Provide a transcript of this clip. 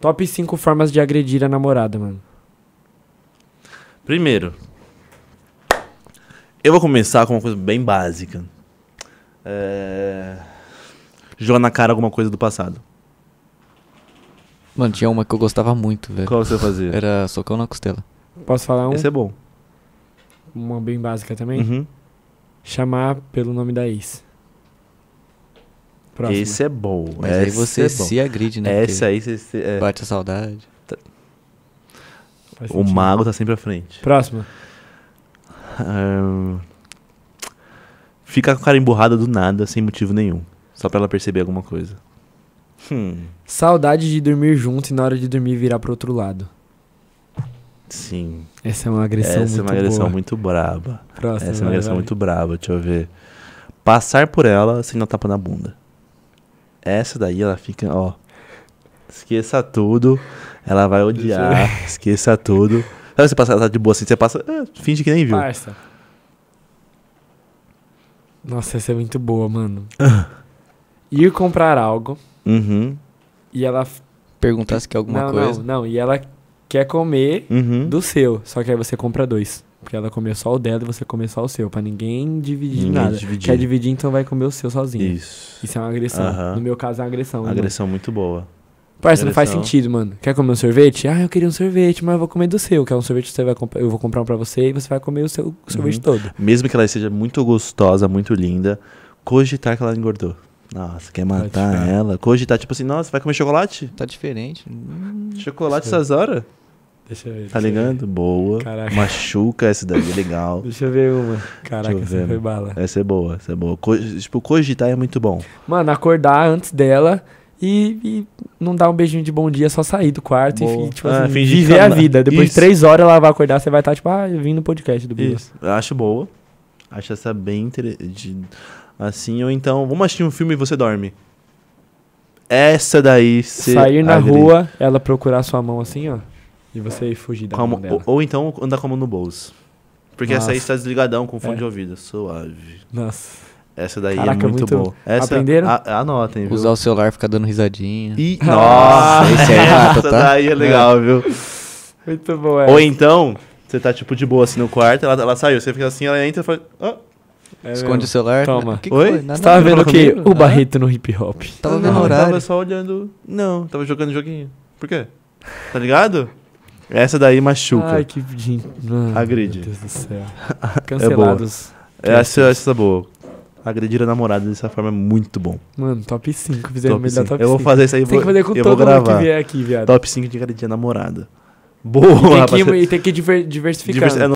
Top 5 formas de agredir a namorada, mano. Primeiro, eu vou começar com uma coisa bem básica. É... Jogar na cara alguma coisa do passado. Mano, tinha uma que eu gostava muito, velho. Qual você fazia? Era socão na costela. Posso falar um? Esse é bom. Uma bem básica também? Uhum. Chamar pelo nome da ex. Próximo. Esse é bom. Mas esse aí você é se agride, né? Essa aí você. Se, é... Bate a saudade. Tá... O mago tá sempre à frente. Próxima. Fica com a cara emburrada do nada, sem motivo nenhum. Só pra ela perceber alguma coisa. Hum. Saudade de dormir junto e na hora de dormir virar pro outro lado. Sim. Essa é uma agressão Essa muito é uma agressão boa. muito braba. Essa é uma agressão vai. muito braba, deixa eu ver. Passar por ela sem dar tapa na bunda. Essa daí ela fica, ó. Esqueça tudo. Ela vai odiar. esqueça tudo. Sabe você passa ela tá de boa assim, você passa. Ah, finge que nem viu. Parça. Nossa, essa é muito boa, mano. Ah. Ir comprar algo. Uhum. E ela. Perguntar se quer alguma não, coisa. Não, não. E ela quer comer uhum. do seu. Só que aí você compra dois porque ela comeu só o dela e você comeu só o seu. Pra ninguém dividir ninguém nada. Dividir. Quer dividir, então vai comer o seu sozinho. Isso. Isso é uma agressão. No meu caso é uma agressão. Uma agressão muito boa. Parça, não faz sentido, mano. Quer comer um sorvete? Ah, eu queria um sorvete, mas eu vou comer do seu. Quer um sorvete, você vai eu vou comprar um pra você e você vai comer o seu o sorvete uhum. todo. Mesmo que ela seja muito gostosa, muito linda, cogitar que ela engordou. Nossa, quer matar ela? Cogitar, tipo assim, nossa, vai comer chocolate? Tá diferente. Hum, chocolate essas horas? Deixa eu ver. tá ligando? Ver. Boa. Caraca. Machuca essa daí, é legal. deixa eu ver uma. Caraca, ver, essa foi bala. Essa é boa, essa é boa. Co tipo, cogitar é muito bom. Mano, acordar antes dela e, e, não dar um beijinho de bom dia, só sair do quarto boa. e tipo, ah, assim, viver a vida. Depois Isso. de três horas ela vai acordar, você vai estar tá, tipo, ah, vindo no podcast do Bilas. Acho boa. Acho essa bem interessante. Assim, ou então, vamos assistir um filme e você dorme. Essa daí. Sair na rua, ela procurar sua mão assim, ó. E você fugir da mão dela. Ou, ou então andar com a mão no bolso. Porque Nossa. essa aí está desligadão com fone é. de ouvido. Suave. Nossa. Essa daí é Caraca, é muito, muito boa. Essa, Aprenderam? A, anotem, viu? Usar o celular, ficar dando risadinha. E... Nossa, ah. é essa tá? daí é legal, é. viu? Muito bom, essa. É. Ou então, você tá tipo de boa assim no quarto, ela, ela saiu, você fica assim, ela entra e fala... Oh. É Esconde mesmo. o celular. Toma. Que que Oi? Você tava vendo o que? O Barreto ah? no hip hop. Tava vendo horário. Tava só olhando... Não, tava jogando joguinho. Por quê? Tá ligado? Essa daí machuca. Ai, que. Mano, Agride. Meu Deus do céu. É Cancelados. é boa. Essa, essa é boa. Agredir a namorada dessa forma é muito bom. Mano, top 5. Fizeram top 5. Eu vou fazer isso aí. Tem vou, que fazer com eu todo mundo que vier aqui, viado. Top 5 de agredir a namorada. Boa, e tem que, e tem que diversificar. Divers, né? é,